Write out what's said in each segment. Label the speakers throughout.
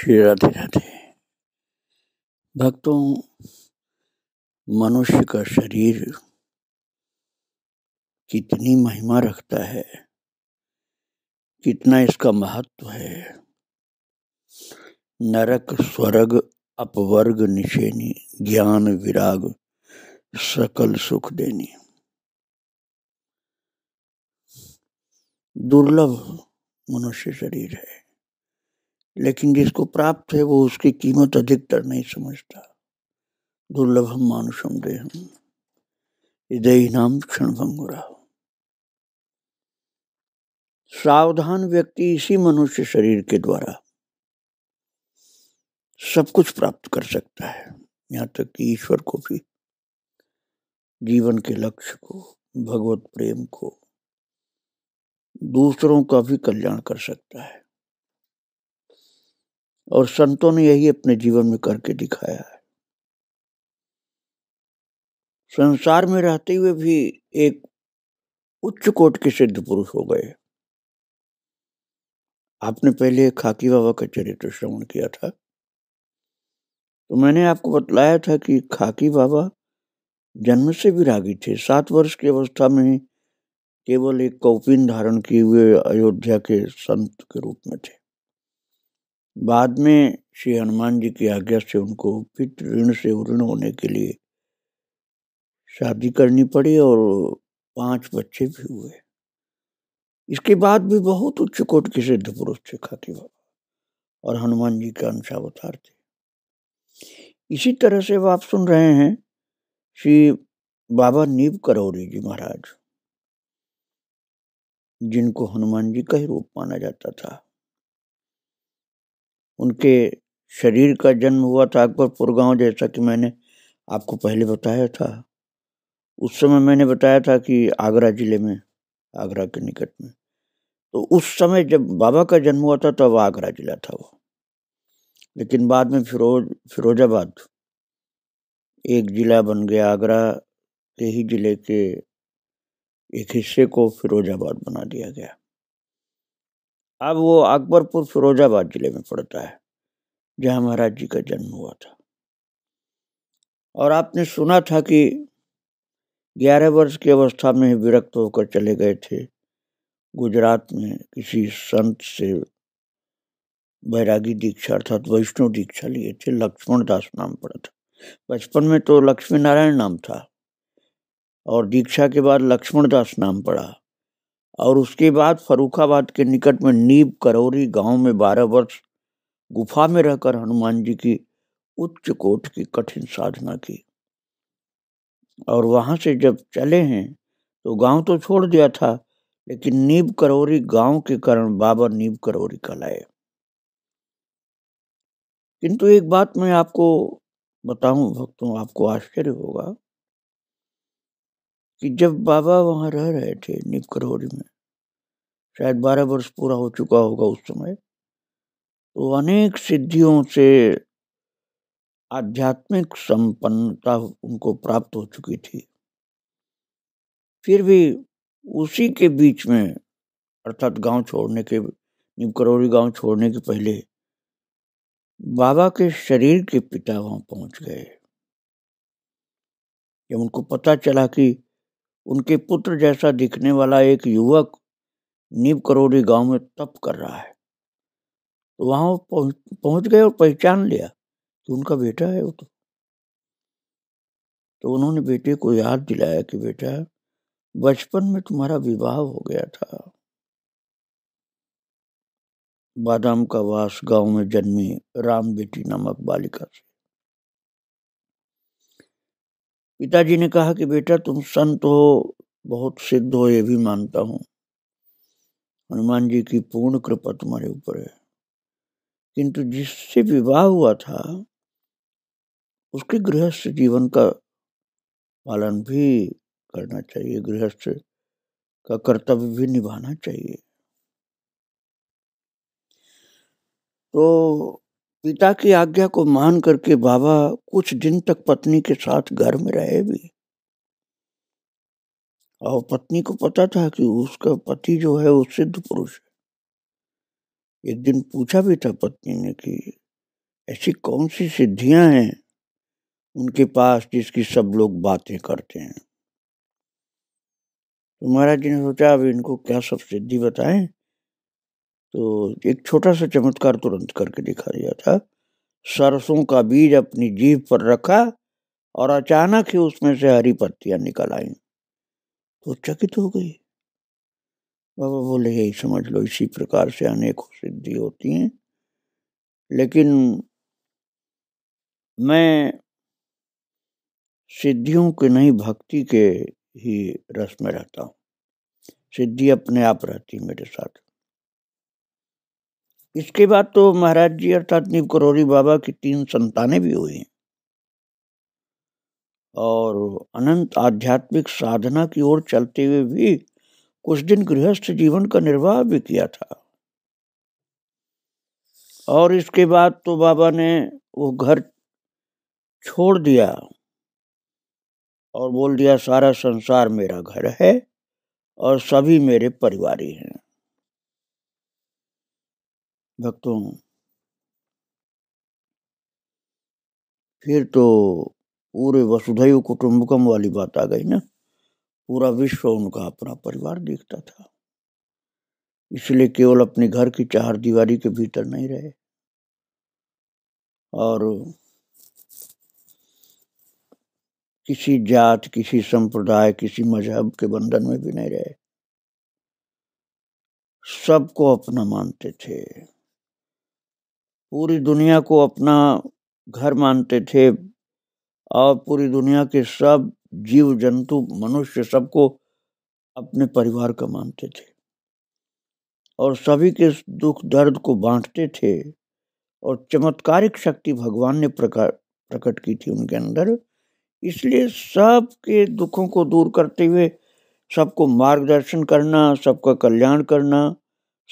Speaker 1: श्री राधे राधे भक्तों मनुष्य का शरीर कितनी महिमा रखता है कितना इसका महत्व है नरक स्वर्ग अपवर्ग निशेनी ज्ञान विराग सकल सुख देनी दुर्लभ मनुष्य शरीर है लेकिन जिसको प्राप्त है वो उसकी कीमत अधिकतर नहीं समझता दुर्लभम मानुषम देहम हृदय नाम क्षण भंगुरा सावधान व्यक्ति इसी मनुष्य शरीर के द्वारा सब कुछ प्राप्त कर सकता है यहाँ तक कि ईश्वर को भी जीवन के लक्ष्य को भगवत प्रेम को दूसरों का भी कल्याण कर सकता है और संतों ने यही अपने जीवन में करके दिखाया है संसार में रहते हुए भी एक उच्च कोट के सिद्ध पुरुष हो गए आपने पहले खाकी बाबा का चरित्र श्रवण किया था तो मैंने आपको बतलाया था कि खाकी बाबा जन्म से भी रागी थे सात वर्ष की अवस्था में केवल एक कौपिन धारण किए हुए अयोध्या के संत के रूप में थे बाद में श्री हनुमान जी की आज्ञा से उनको पितृ ऋण से उऋण होने के लिए शादी करनी पड़ी और पांच बच्चे भी हुए इसके बाद भी बहुत उच्च कोट के सिद्ध पुरुष थे खाती बाबा और हनुमान जी का अंशावतार थे इसी तरह से आप सुन रहे हैं श्री बाबा नीब करौरी जी महाराज जिनको हनुमान जी का ही रूप माना जाता था उनके शरीर का जन्म हुआ था अकबरपुर गांव जैसा कि मैंने आपको पहले बताया था उस समय मैंने बताया था कि आगरा ज़िले में आगरा के निकट में तो उस समय जब बाबा का जन्म हुआ था तब आगरा ज़िला था वो लेकिन बाद में फिरोज फिरोजाबाद एक ज़िला बन गया आगरा के ही ज़िले के एक हिस्से को फिरोजाबाद बना दिया गया अब वो अकबरपुर फिरोजाबाद ज़िले में पड़ता है जहाँ महाराज जी का जन्म हुआ था और आपने सुना था कि ग्यारह वर्ष की अवस्था में ही विरक्त होकर चले गए थे गुजरात में किसी संत से बैरागी दीक्षा अर्थात वैष्णव दीक्षा लिए थे लक्ष्मण दास नाम पड़ा था बचपन में तो लक्ष्मी नारायण नाम था और दीक्षा के बाद लक्ष्मण दास नाम पड़ा और उसके बाद फरुखाबाद के निकट में नीब करौरी गांव में बारह वर्ष गुफा में रहकर हनुमान जी की उच्च कोट की कठिन साधना की और वहाँ से जब चले हैं तो गांव तो छोड़ दिया था लेकिन नीब करोरी गांव के कारण बाबा नीब का कहलाए किंतु एक बात मैं आपको बताऊं भक्तों आपको आश्चर्य होगा कि जब बाबा वहां रह रहे थे नीब करोरी में शायद बारह वर्ष पूरा हो चुका होगा उस समय तो अनेक सिद्धियों से आध्यात्मिक संपन्नता उनको प्राप्त हो चुकी थी फिर भी उसी के बीच में अर्थात गांव छोड़ने के नीम करौरी गांव छोड़ने के पहले बाबा के शरीर के पिता वहां पहुंच गए जब उनको पता चला कि उनके पुत्र जैसा दिखने वाला एक युवक नीब करौरी गांव में तप कर रहा है तो वहाँ पहुँच गए और पहचान लिया कि उनका बेटा है वो तो तो उन्होंने बेटे को याद दिलाया कि बेटा बचपन में तुम्हारा विवाह हो गया था बादाम का वास गांव में जन्मी राम बेटी नामक बालिका से पिताजी ने कहा कि बेटा तुम संत हो बहुत सिद्ध हो ये भी मानता हूँ हनुमान जी की पूर्ण कृपा तुम्हारे ऊपर है किंतु जिससे विवाह हुआ था उसके गृहस्थ जीवन का पालन भी करना चाहिए गृहस्थ का कर्तव्य भी निभाना चाहिए तो पिता की आज्ञा को मान करके बाबा कुछ दिन तक पत्नी के साथ घर में रहे भी और पत्नी को पता था कि उसका पति जो है वो सिद्ध पुरुष है एक दिन पूछा भी था पत्नी ने कि ऐसी कौन सी सिद्धियां हैं उनके पास जिसकी सब लोग बातें करते हैं तो महाराज जी ने सोचा अब इनको क्या सब सिद्धि बताएं तो एक छोटा सा चमत्कार तुरंत करके दिखा दिया था सरसों का बीज अपनी जीभ पर रखा और अचानक ही उसमें से हरी पत्तियां निकल आई तो चकित हो गई बोले यही समझ लो इसी प्रकार से अनेकों सिद्धि होती हैं लेकिन मैं सिद्धियों के नहीं भक्ति के ही रस में रहता हूँ सिद्धि अपने आप रहती मेरे साथ इसके बाद तो महाराज जी अर्थात नीव करोरी बाबा की तीन संतानें भी हुई हैं और अनंत आध्यात्मिक साधना की ओर चलते हुए भी कुछ दिन गृहस्थ जीवन का निर्वाह भी किया था और इसके बाद तो बाबा ने वो घर छोड़ दिया और बोल दिया सारा संसार मेरा घर है और सभी मेरे परिवारी हैं भक्तों फिर तो पूरे वसुधैव कुटुंबकम वाली बात आ गई ना पूरा विश्व उनका अपना परिवार देखता था इसलिए केवल अपने घर की चार दीवारी के भीतर नहीं रहे और किसी जात किसी संप्रदाय किसी मजहब के बंधन में भी नहीं रहे सबको अपना मानते थे पूरी दुनिया को अपना घर मानते थे और पूरी दुनिया के सब जीव जंतु मनुष्य सबको अपने परिवार का मानते थे और सभी के दुख दर्द को बांटते थे और चमत्कारिक शक्ति भगवान ने प्रकट की थी उनके अंदर इसलिए सबके दुखों को दूर करते हुए सबको मार्गदर्शन करना सबका कल्याण करना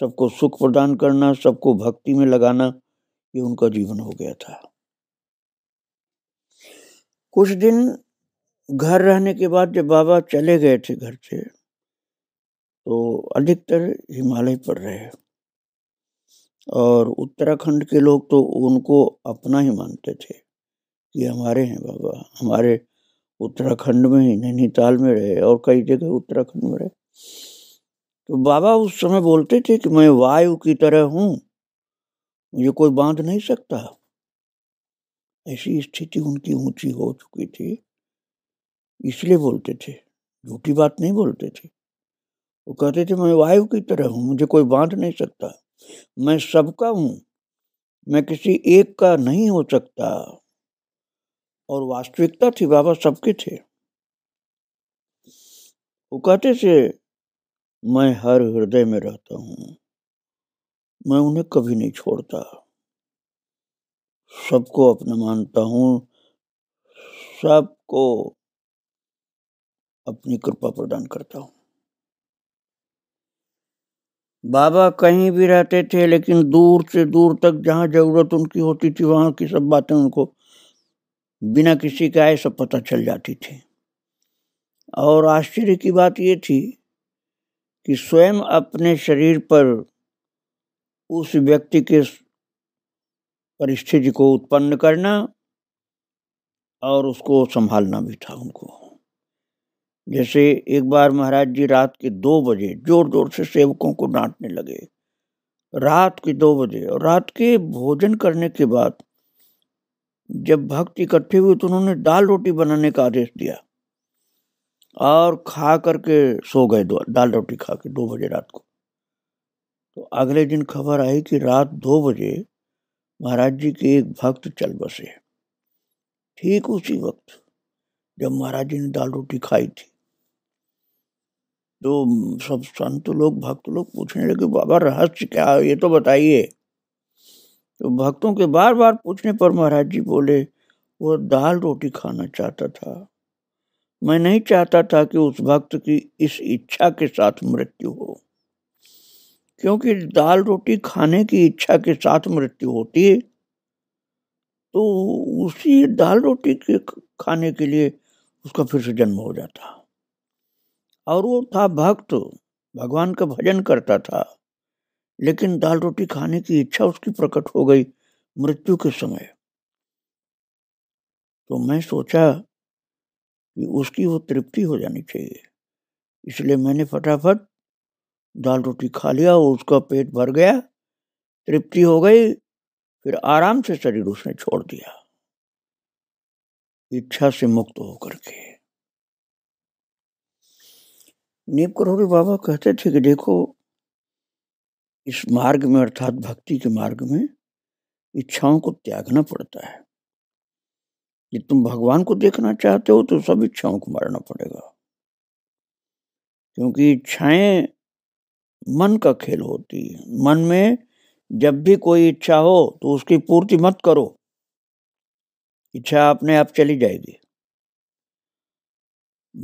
Speaker 1: सबको सुख प्रदान करना सबको भक्ति में लगाना ये उनका जीवन हो गया था कुछ दिन घर रहने के बाद जब बाबा चले गए थे घर से तो अधिकतर हिमालय पर रहे और उत्तराखंड के लोग तो उनको अपना ही मानते थे कि हमारे हैं बाबा हमारे उत्तराखंड में ही नैनीताल में रहे और कई जगह उत्तराखंड में रहे तो बाबा उस समय बोलते थे कि मैं वायु की तरह हूँ मुझे कोई बांध नहीं सकता ऐसी स्थिति उनकी ऊंची हो चुकी थी इसलिए बोलते थे झूठी बात नहीं बोलते थे वो कहते थे मैं वायु की तरह हूँ मुझे कोई बांध नहीं सकता मैं सबका हूँ मैं किसी एक का नहीं हो सकता और वास्तविकता थी बाबा सबके थे वो कहते थे मैं हर हृदय में रहता हूँ मैं उन्हें कभी नहीं छोड़ता सबको अपना मानता हूँ सबको अपनी कृपा प्रदान करता हूँ बाबा कहीं भी रहते थे लेकिन दूर से दूर तक जहाँ जरूरत उनकी होती थी वहाँ की सब बातें उनको बिना किसी के आए सब पता चल जाती थी और आश्चर्य की बात ये थी कि स्वयं अपने शरीर पर उस व्यक्ति के परिस्थिति को उत्पन्न करना और उसको संभालना भी था उनको जैसे एक बार महाराज जी रात के दो बजे जोर जोर से सेवकों को डांटने लगे रात के दो बजे और रात के भोजन करने के बाद जब भक्त इकट्ठे हुए तो उन्होंने दाल रोटी बनाने का आदेश दिया और खा करके सो गए दाल रोटी खा के दो बजे रात को तो अगले दिन खबर आई कि रात दो बजे महाराज जी के एक भक्त चल बसे ठीक उसी वक्त जब महाराज जी ने दाल रोटी खाई थी तो सब संत लोग भक्त लोग पूछने लगे बाबा रहस्य क्या ये तो बताइए तो भक्तों के बार बार पूछने पर महाराज जी बोले वो दाल रोटी खाना चाहता था मैं नहीं चाहता था कि उस भक्त की इस इच्छा के साथ मृत्यु हो क्योंकि दाल रोटी खाने की इच्छा के साथ मृत्यु होती है तो उसी दाल रोटी के खाने के लिए उसका फिर से जन्म हो जाता और वो था भक्त भगवान का भजन करता था लेकिन दाल रोटी खाने की इच्छा उसकी प्रकट हो गई मृत्यु के समय तो मैं सोचा कि उसकी वो तृप्ति हो जानी चाहिए इसलिए मैंने फटाफट दाल रोटी खा लिया और उसका पेट भर गया तृप्ति हो गई फिर आराम से शरीर उसने छोड़ दिया इच्छा से मुक्त होकर के नीम करोड़ी बाबा कहते थे कि देखो इस मार्ग में अर्थात भक्ति के मार्ग में इच्छाओं को त्यागना पड़ता है यदि तुम भगवान को देखना चाहते हो तो सब इच्छाओं को मारना पड़ेगा क्योंकि इच्छाएं मन का खेल होती है मन में जब भी कोई इच्छा हो तो उसकी पूर्ति मत करो इच्छा अपने आप चली जाएगी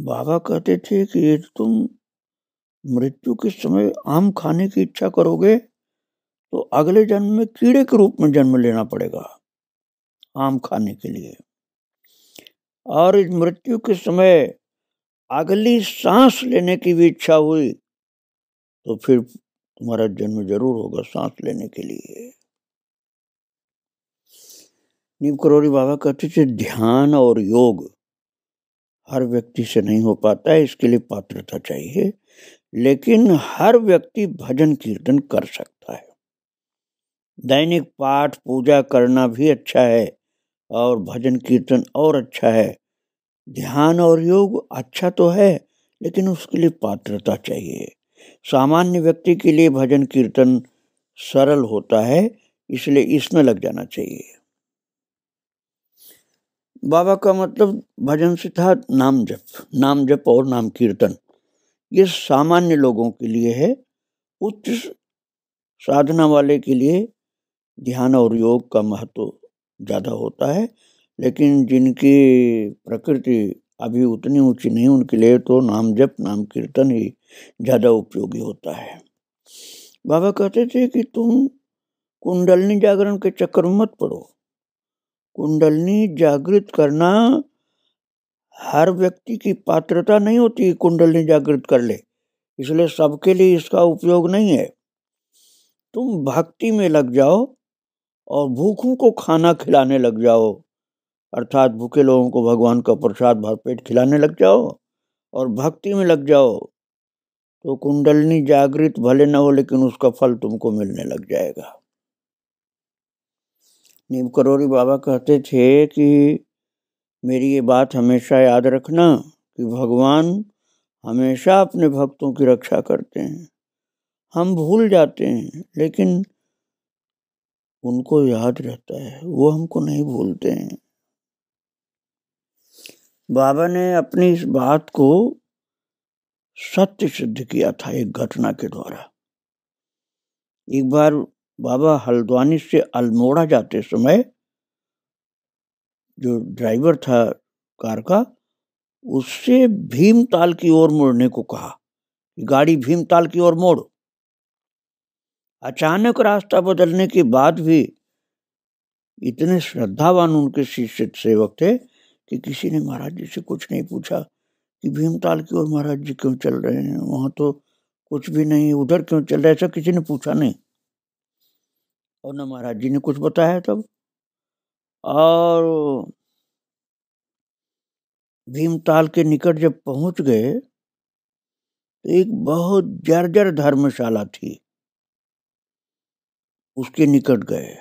Speaker 1: बाबा कहते थे कि यदि तो तुम मृत्यु के समय आम खाने की इच्छा करोगे तो अगले जन्म में कीड़े के रूप में जन्म लेना पड़ेगा आम खाने के लिए और इस मृत्यु के समय अगली सांस लेने की भी इच्छा हुई तो फिर तुम्हारा जन्म जरूर होगा सांस लेने के लिए नीम करोरी बाबा कहते थे ध्यान और योग हर व्यक्ति से नहीं हो पाता है इसके लिए पात्रता चाहिए लेकिन हर व्यक्ति भजन कीर्तन कर सकता है दैनिक पाठ पूजा करना भी अच्छा है और भजन कीर्तन और अच्छा है ध्यान और योग अच्छा तो है लेकिन उसके लिए पात्रता चाहिए सामान्य व्यक्ति के लिए भजन कीर्तन सरल होता है इसलिए इसमें लग जाना चाहिए बाबा का मतलब भजन से था नाम जप नाम जप और नाम कीर्तन ये सामान्य लोगों के लिए है उच्च साधना वाले के लिए ध्यान और योग का महत्व ज़्यादा होता है लेकिन जिनकी प्रकृति अभी उतनी ऊंची नहीं उनके लिए तो नाम जप नाम कीर्तन ही ज़्यादा उपयोगी होता है बाबा कहते थे कि तुम कुंडलनी जागरण के चक्कर मत पड़ो कुंडलनी जागृत करना हर व्यक्ति की पात्रता नहीं होती कुंडलनी जागृत कर ले इसलिए सबके लिए इसका उपयोग नहीं है तुम भक्ति में लग जाओ और भूखों को खाना खिलाने लग जाओ अर्थात भूखे लोगों को भगवान का प्रसाद भरपेट खिलाने लग जाओ और भक्ति में लग जाओ तो कुंडलनी जागृत भले न हो लेकिन उसका फल तुमको मिलने लग जाएगा नीम करोरी बाबा कहते थे कि मेरी ये बात हमेशा याद रखना कि भगवान हमेशा अपने भक्तों की रक्षा करते हैं हम भूल जाते हैं लेकिन उनको याद रहता है वो हमको नहीं भूलते हैं बाबा ने अपनी इस बात को सत्य सिद्ध किया था एक घटना के द्वारा एक बार बाबा हल्द्वानी से अल्मोड़ा जाते समय जो ड्राइवर था कार का उससे भीमताल की ओर मुड़ने को कहा कि गाड़ी भीमताल की ओर मोड़ अचानक रास्ता बदलने के बाद भी इतने श्रद्धावान उनके शिष्य सेवक थे कि किसी ने महाराज जी से कुछ नहीं पूछा कि भीमताल की ओर महाराज जी क्यों चल रहे हैं वहां तो कुछ भी नहीं उधर क्यों चल रहा है ऐसा किसी ने पूछा नहीं और न महाराज जी ने कुछ बताया तब और भीमताल के निकट जब पहुंच गए तो एक बहुत जर्जर धर्मशाला थी उसके निकट गए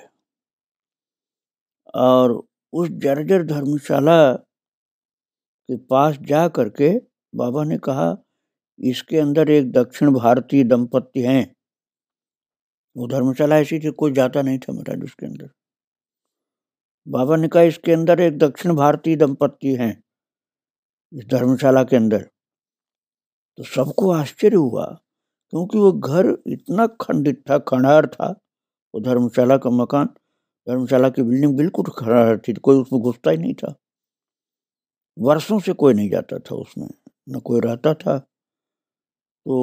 Speaker 1: और उस जर्जर धर्मशाला के पास जा करके बाबा ने कहा इसके अंदर एक दक्षिण भारतीय दंपत्ति हैं वो धर्मशाला ऐसी थी कोई जाता नहीं था महाराज उसके अंदर बाबा ने कहा इसके अंदर एक दक्षिण भारतीय दंपत्ति हैं इस धर्मशाला के अंदर तो सबको आश्चर्य हुआ क्योंकि वो घर इतना खंडित था खंडहर था वो धर्मशाला का मकान धर्मशाला की बिल्डिंग बिल्कुल खंडार थी कोई उसमें घुसता ही नहीं था वर्षों से कोई नहीं जाता था उसमें न कोई रहता था तो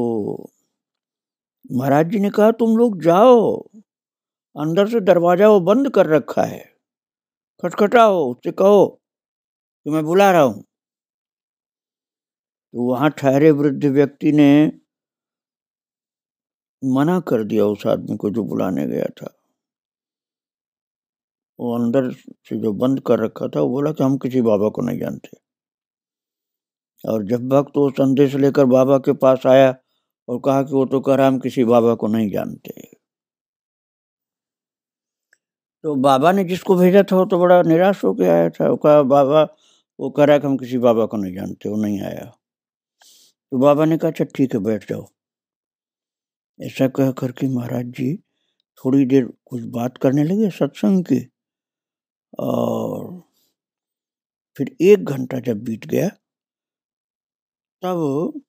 Speaker 1: महाराज जी ने कहा तुम लोग जाओ अंदर से दरवाजा वो बंद कर रखा है खटखटाओ उससे कहो कि मैं बुला रहा हूं तो वहां ठहरे वृद्ध व्यक्ति ने मना कर दिया उस आदमी को जो बुलाने गया था वो अंदर से जो बंद कर रखा था वो बोला कि हम किसी बाबा को नहीं जानते और जब भक्त वो संदेश लेकर बाबा के पास आया और कहा कि वो तो कराम किसी बाबा को नहीं जानते तो बाबा ने जिसको भेजा था वो तो बड़ा निराश होकर आया था वो कहा बाबा वो कह रहा कि हम किसी बाबा को नहीं जानते वो नहीं आया तो बाबा ने कहा अच्छा ठीक है बैठ जाओ ऐसा कह करके महाराज जी थोड़ी देर कुछ बात करने लगे सत्संग के और फिर एक घंटा जब बीत गया तब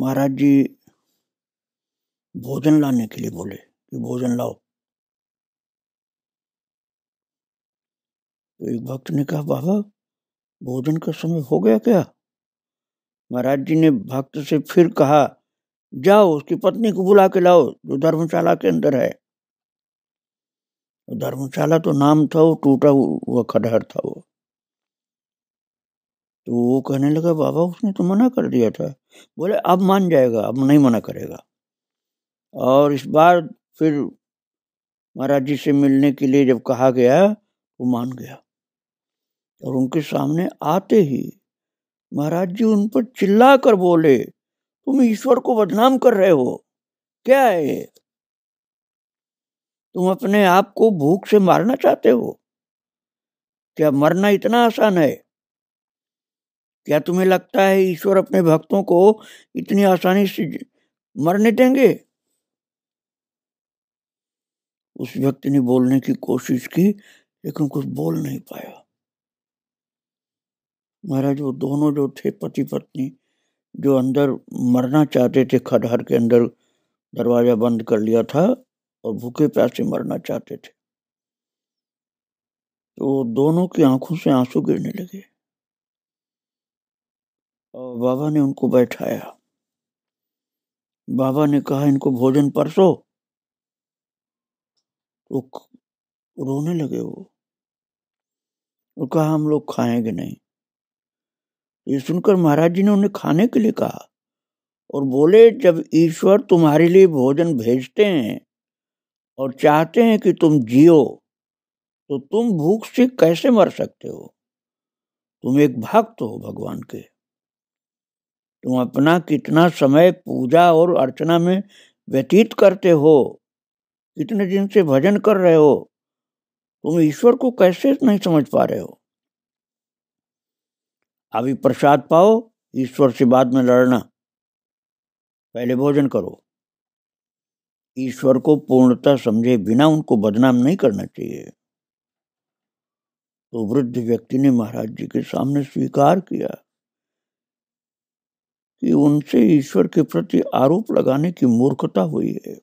Speaker 1: महाराज जी भोजन लाने के लिए बोले कि भोजन लाओ तो एक भक्त ने कहा बाबा भोजन का समय हो गया क्या महाराज जी ने भक्त से फिर कहा जाओ उसकी पत्नी को बुला के लाओ जो धर्मशाला के अंदर है तो धर्मशाला तो नाम था वो टूटा हुआ खडहर था वो तो वो कहने लगा बाबा उसने तो मना कर दिया था बोले अब मान जाएगा अब नहीं मना करेगा और इस बार फिर महाराज जी से मिलने के लिए जब कहा गया वो मान गया और उनके सामने आते ही महाराज जी उन पर चिल्ला कर बोले तुम ईश्वर को बदनाम कर रहे हो क्या है ये तुम अपने आप को भूख से मारना चाहते हो क्या मरना इतना आसान है क्या तुम्हें लगता है ईश्वर अपने भक्तों को इतनी आसानी से मरने देंगे उस व्यक्ति ने बोलने की कोशिश की लेकिन कुछ बोल नहीं पाया महाराज वो दोनों जो थे पति पत्नी जो अंदर मरना चाहते थे खडहर के अंदर दरवाजा बंद कर लिया था और भूखे प्यासे मरना चाहते थे तो दोनों की आंखों से आंसू गिरने लगे और बाबा ने उनको बैठाया बाबा ने कहा इनको भोजन परसो तो रोने लगे वो और कहा हम लोग खाएंगे नहीं ये सुनकर महाराज जी ने उन्हें खाने के लिए कहा और बोले जब ईश्वर तुम्हारे लिए भोजन भेजते हैं और चाहते हैं कि तुम जियो तो तुम भूख से कैसे मर सकते हो तुम एक भक्त हो भगवान के तुम अपना कितना समय पूजा और अर्चना में व्यतीत करते हो कितने दिन से भजन कर रहे हो तुम ईश्वर को कैसे नहीं समझ पा रहे हो अभी प्रसाद पाओ ईश्वर से बाद में लड़ना पहले भोजन करो ईश्वर को पूर्णता समझे बिना उनको बदनाम नहीं करना चाहिए तो वृद्ध व्यक्ति ने महाराज जी के सामने स्वीकार किया कि उनसे ईश्वर के प्रति आरोप लगाने की मूर्खता हुई है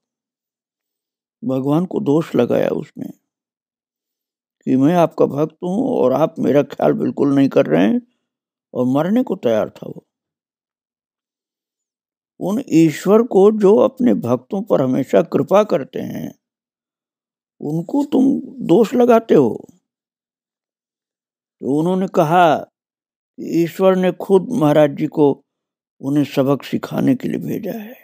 Speaker 1: भगवान को दोष लगाया उसने कि मैं आपका भक्त हूं और आप मेरा ख्याल बिल्कुल नहीं कर रहे हैं और मरने को तैयार था वो उन ईश्वर को जो अपने भक्तों पर हमेशा कृपा करते हैं उनको तुम दोष लगाते हो तो उन्होंने कहा ईश्वर ने खुद महाराज जी को उन्हें सबक सिखाने के लिए भेजा है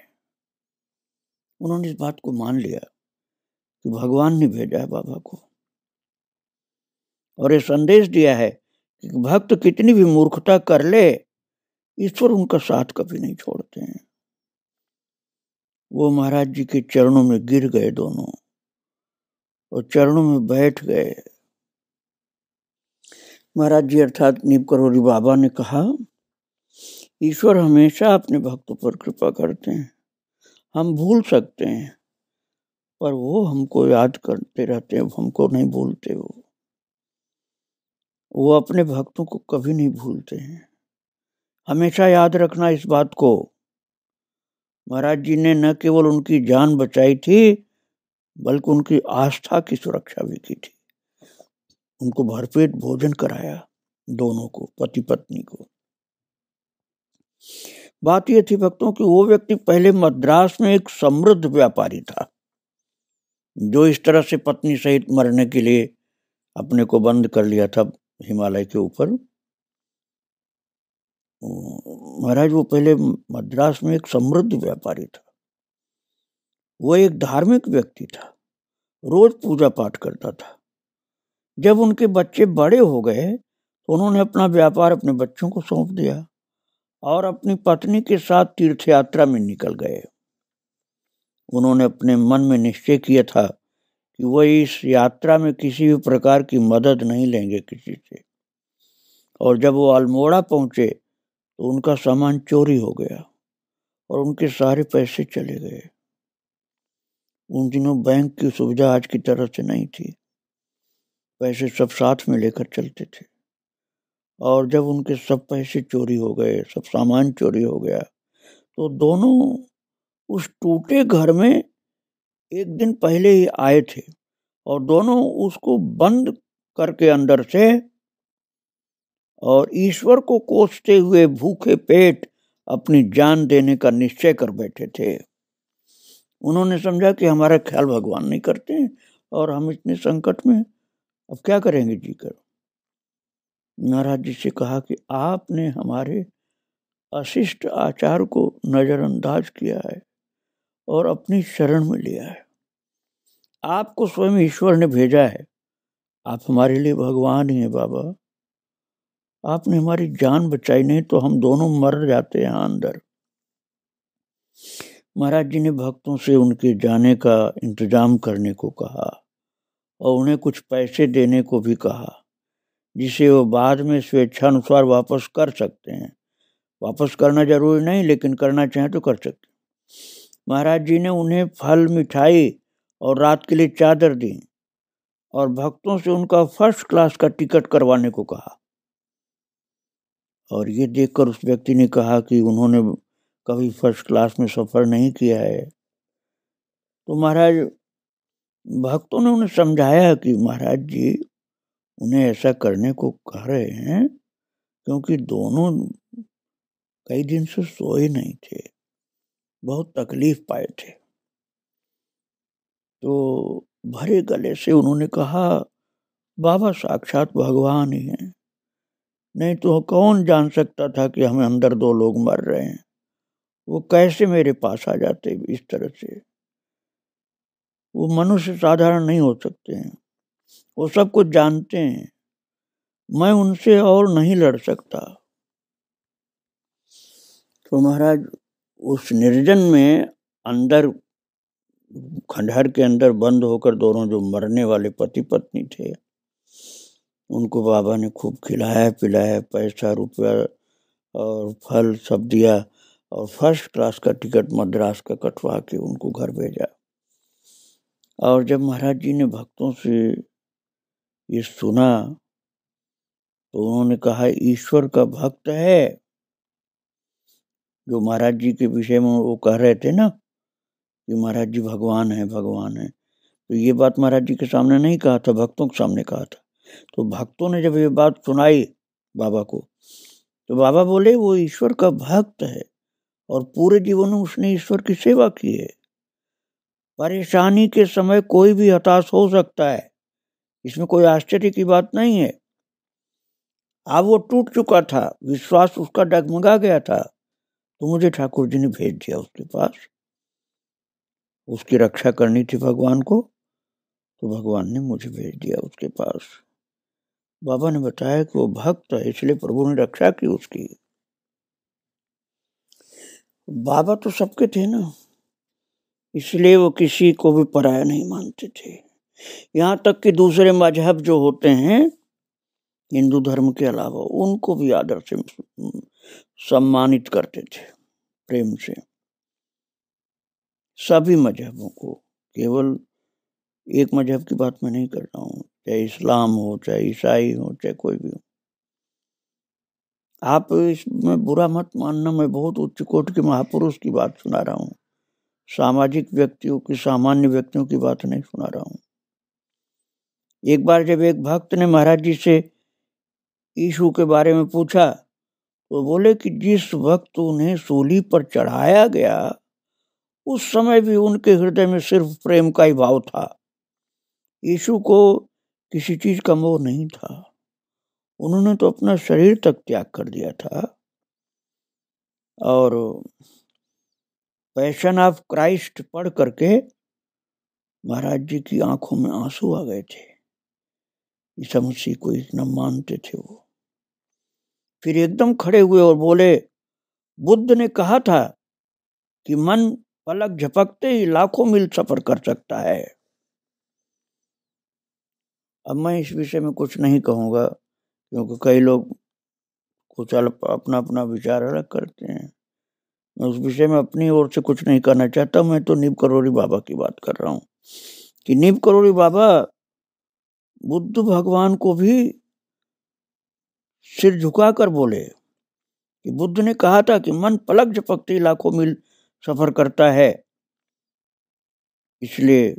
Speaker 1: उन्होंने इस बात को मान लिया कि भगवान ने भेजा है बाबा को और ये संदेश दिया है कि भक्त कितनी भी मूर्खता कर ले ईश्वर उनका साथ कभी नहीं छोड़ते हैं वो महाराज जी के चरणों में गिर गए दोनों और चरणों में बैठ गए महाराज जी अर्थात नीप करोरी बाबा ने कहा ईश्वर हमेशा अपने भक्तों पर कृपा करते हैं हम भूल सकते हैं पर वो हमको याद करते रहते हैं हमको नहीं भूलते वो वो अपने भक्तों को कभी नहीं भूलते हैं हमेशा याद रखना इस बात को महाराज जी ने न केवल उनकी जान बचाई थी बल्कि उनकी आस्था की सुरक्षा भी की थी उनको भरपेट भोजन कराया दोनों को पति पत्नी को बात यह थी भक्तों कि वो व्यक्ति पहले मद्रास में एक समृद्ध व्यापारी था जो इस तरह से पत्नी सहित मरने के लिए अपने को बंद कर लिया था हिमालय के ऊपर महाराज वो पहले मद्रास में एक समृद्ध व्यापारी था वो एक धार्मिक व्यक्ति था रोज पूजा पाठ करता था जब उनके बच्चे बड़े हो गए तो उन्होंने अपना व्यापार अपने बच्चों को सौंप दिया और अपनी पत्नी के साथ तीर्थ यात्रा में निकल गए उन्होंने अपने मन में निश्चय किया था कि वह इस यात्रा में किसी भी प्रकार की मदद नहीं लेंगे किसी से और जब वो अल्मोड़ा पहुंचे तो उनका सामान चोरी हो गया और उनके सारे पैसे चले गए उन दिनों बैंक की सुविधा आज की तरह से नहीं थी पैसे सब साथ में लेकर चलते थे और जब उनके सब पैसे चोरी हो गए सब सामान चोरी हो गया तो दोनों उस टूटे घर में एक दिन पहले ही आए थे और दोनों उसको बंद करके अंदर से और ईश्वर को कोसते हुए भूखे पेट अपनी जान देने का निश्चय कर बैठे थे उन्होंने समझा कि हमारा ख्याल भगवान नहीं करते और हम इतने संकट में अब क्या करेंगे जी कर नाराज जी से कहा कि आपने हमारे अशिष्ट आचार को नज़रअंदाज किया है और अपनी शरण में लिया है आपको स्वयं ईश्वर ने भेजा है आप हमारे लिए भगवान ही हैं बाबा आपने हमारी जान बचाई नहीं तो हम दोनों मर जाते हैं अंदर महाराज जी ने भक्तों से उनके जाने का इंतजाम करने को कहा और उन्हें कुछ पैसे देने को भी कहा जिसे वो बाद में स्वेच्छानुसार वापस कर सकते हैं वापस करना जरूरी नहीं लेकिन करना चाहें तो कर सकते महाराज जी ने उन्हें फल मिठाई और रात के लिए चादर दी और भक्तों से उनका फर्स्ट क्लास का टिकट करवाने को कहा और ये देखकर उस व्यक्ति ने कहा कि उन्होंने कभी फर्स्ट क्लास में सफ़र नहीं किया है तो महाराज भक्तों ने उन्हें समझाया कि महाराज जी उन्हें ऐसा करने को कह रहे हैं क्योंकि दोनों कई दिन से सोए नहीं थे बहुत तकलीफ पाए थे तो भरे गले से उन्होंने कहा बाबा साक्षात भगवान ही हैं नहीं तो कौन जान सकता था कि हमें अंदर दो लोग मर रहे हैं वो कैसे मेरे पास आ जाते इस तरह से वो मनुष्य साधारण नहीं हो सकते हैं वो सब कुछ जानते हैं मैं उनसे और नहीं लड़ सकता तो महाराज उस निर्जन में अंदर खंडहर के अंदर बंद होकर दोनों जो मरने वाले पति पत्नी थे उनको बाबा ने खूब खिलाया पिलाया पैसा रुपया और फल सब दिया और फर्स्ट क्लास का टिकट मद्रास का कटवा के उनको घर भेजा और जब महाराज जी ने भक्तों से ये सुना तो उन्होंने कहा ईश्वर का भक्त है जो महाराज जी के विषय में वो कह रहे थे ना कि महाराज जी भगवान है भगवान है तो ये बात महाराज जी के सामने नहीं कहा था भक्तों के सामने कहा था तो भक्तों ने जब ये बात सुनाई बाबा को तो बाबा बोले वो ईश्वर का भक्त है और पूरे जीवन में उसने ईश्वर की सेवा की है परेशानी के समय कोई भी हताश हो सकता है इसमें कोई आश्चर्य की बात नहीं है अब हाँ, वो टूट चुका था विश्वास उसका डगमगा गया था तो मुझे ठाकुर जी ने भेज दिया उसके पास उसकी रक्षा करनी थी भगवान को तो भगवान ने मुझे भेज दिया उसके पास बाबा ने बताया कि वो भक्त है इसलिए प्रभु ने रक्षा की उसकी बाबा तो सबके थे ना इसलिए वो किसी को भी पराया नहीं मानते थे यहाँ तक कि दूसरे मजहब जो होते हैं हिंदू धर्म के अलावा उनको भी आदर से सम्मानित करते थे प्रेम से सभी मजहबों को केवल एक मजहब की बात मैं नहीं कर रहा हूँ चाहे इस्लाम हो चाहे ईसाई हो चाहे कोई भी हो आप इसमें बुरा मत मानना मैं बहुत उच्च कोट के महापुरुष की बात सुना रहा हूँ सामाजिक व्यक्तियों की सामान्य व्यक्तियों की बात नहीं सुना रहा हूँ एक बार जब एक भक्त ने महाराज जी से यीशु के बारे में पूछा तो बोले कि जिस वक्त उन्हें सूली पर चढ़ाया गया उस समय भी उनके हृदय में सिर्फ प्रेम का ही भाव था यीशु को किसी चीज का मोह नहीं था उन्होंने तो अपना शरीर तक त्याग कर दिया था और पैशन ऑफ क्राइस्ट पढ़ करके महाराज जी की आंखों में आंसू आ गए थे ईसा मसीह को इतना मानते थे वो फिर एकदम खड़े हुए और बोले बुद्ध ने कहा था कि मन पलक झपकते ही लाखों मील सफर कर सकता है अब मैं इस विषय में कुछ नहीं कहूँगा क्योंकि कई लोग कुछ अपना अपना विचार अलग करते हैं मैं उस विषय में अपनी ओर से कुछ नहीं करना चाहता मैं तो नीब करोरी बाबा की बात कर रहा हूँ कि नीब करोरी बाबा बुद्ध भगवान को भी सिर झुकाकर बोले कि बुद्ध ने कहा था कि मन पलक झपकते लाखों मील सफर करता है इसलिए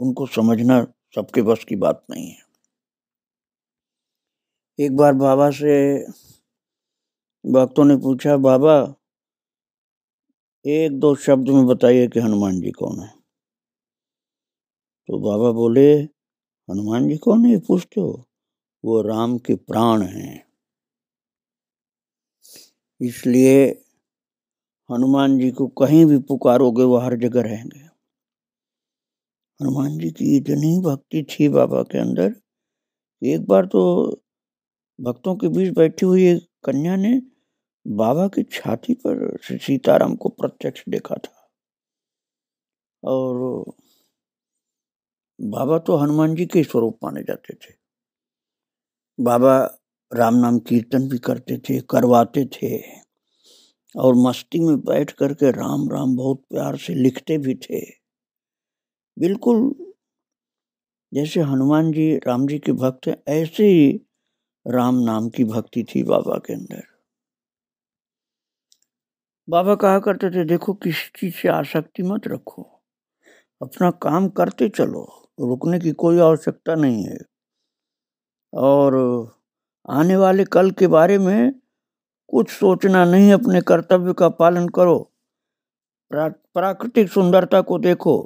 Speaker 1: उनको समझना सबके बस की बात नहीं है एक बार बाबा से भक्तों ने पूछा बाबा एक दो शब्द में बताइए कि हनुमान जी कौन है तो बाबा बोले हनुमान जी को नहीं पूछते हो वो राम के प्राण हैं इसलिए हनुमान जी को कहीं भी पुकारोगे वो हर जगह रहेंगे हनुमान जी की इतनी भक्ति थी बाबा के अंदर एक बार तो भक्तों के बीच बैठी हुई एक कन्या ने बाबा की छाती पर सीताराम को प्रत्यक्ष देखा था और बाबा तो हनुमान जी के स्वरूप माने जाते थे बाबा राम नाम कीर्तन भी करते थे करवाते थे और मस्ती में बैठ करके राम राम बहुत प्यार से लिखते भी थे बिल्कुल जैसे हनुमान जी राम जी के भक्त हैं ऐसे ही राम नाम की भक्ति थी बाबा के अंदर बाबा कहा करते थे देखो किसी चीज से आसक्ति मत रखो अपना काम करते चलो रुकने की कोई आवश्यकता नहीं है और आने वाले कल के बारे में कुछ सोचना नहीं अपने कर्तव्य का पालन करो प्राकृतिक सुंदरता को देखो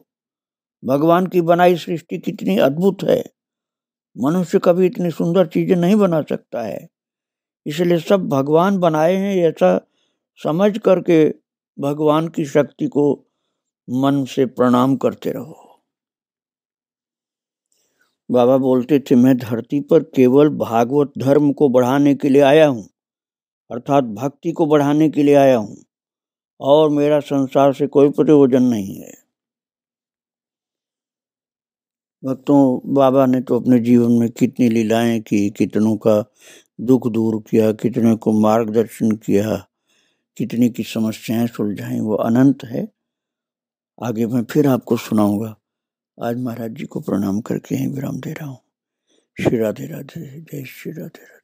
Speaker 1: भगवान की बनाई सृष्टि कितनी अद्भुत है मनुष्य कभी इतनी सुंदर चीज़ें नहीं बना सकता है इसलिए सब भगवान बनाए हैं ऐसा समझ करके भगवान की शक्ति को मन से प्रणाम करते रहो बाबा बोलते थे मैं धरती पर केवल भागवत धर्म को बढ़ाने के लिए आया हूँ अर्थात भक्ति को बढ़ाने के लिए आया हूँ और मेरा संसार से कोई प्रयोजन नहीं है भक्तों बाबा ने तो अपने जीवन में कितनी लीलाएं की कितनों का दुख दूर किया कितने को मार्गदर्शन किया कितनी की समस्याएं सुलझाई वो अनंत है आगे मैं फिर आपको सुनाऊंगा आज महाराज जी को प्रणाम करके ही विराम दे रहा हूँ श्री राधे राधे जय श्री राधे राधे